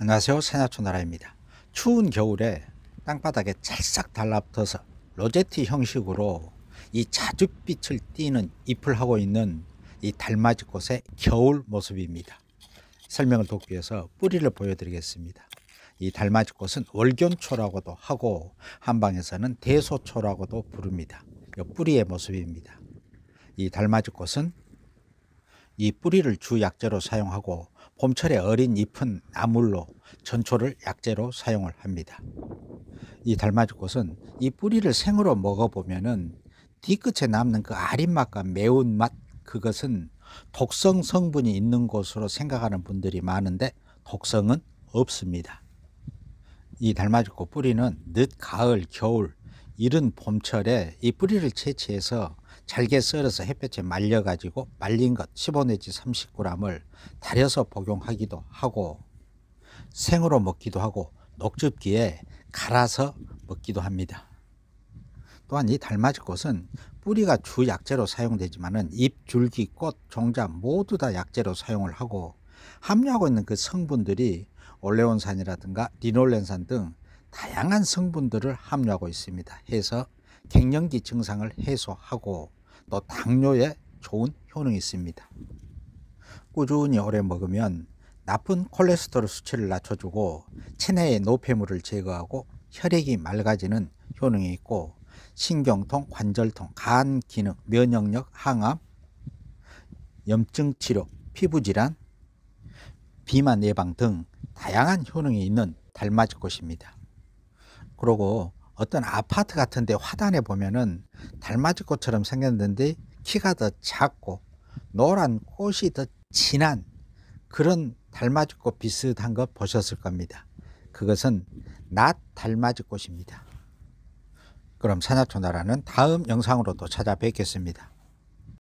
안녕하세요 새나초나라입니다 추운 겨울에 땅바닥에 찰싹 달라붙어서 로제티 형식으로 이 자줏빛을 띠는 잎을 하고 있는 이 달맞이꽃의 겨울 모습입니다 설명을 돕기 위해서 뿌리를 보여드리겠습니다 이 달맞이꽃은 월견초라고도 하고 한방에서는 대소초라고도 부릅니다 뿌리의 모습입니다 이 달맞이꽃은 이 뿌리를 주약재로 사용하고 봄철에 어린 잎은 나물로 전초를 약재로 사용을 합니다. 이 달맞이꽃은 이 뿌리를 생으로 먹어보면 뒤끝에 남는 그 아린 맛과 매운 맛 그것은 독성 성분이 있는 것으로 생각하는 분들이 많은데 독성은 없습니다. 이 달맞이꽃 뿌리는 늦 가을 겨울 이른 봄철에 이 뿌리를 채취해서 잘게 썰어서 햇볕에 말려가지고 말린 것15 내지 30g을 달여서 복용하기도 하고 생으로 먹기도 하고 녹즙기에 갈아서 먹기도 합니다. 또한 이 달맞이꽃은 뿌리가 주 약재로 사용되지만 잎, 줄기, 꽃, 종자 모두 다 약재로 사용을 하고 함유하고 있는 그 성분들이 올레온산이라든가 리놀렌산 등 다양한 성분들을 함유하고 있습니다. 해서 갱년기 증상을 해소하고 또 당뇨에 좋은 효능이 있습니다. 꾸준히 오래 먹으면 나쁜 콜레스테롤 수치를 낮춰주고 체내의 노폐물을 제거하고 혈액이 맑아지는 효능이 있고 신경통, 관절통, 간 기능, 면역력, 항암, 염증 치료, 피부 질환, 비만 예방 등 다양한 효능이 있는 달맞이꽃입니다. 그러고 어떤 아파트 같은데 화단에 보면은 달맞이 꽃처럼 생겼는데 키가 더 작고 노란 꽃이 더 진한 그런 달맞이 꽃 비슷한 것 보셨을 겁니다. 그것은 낫 달맞이 꽃입니다. 그럼 산야초나라는 다음 영상으로 도 찾아뵙겠습니다.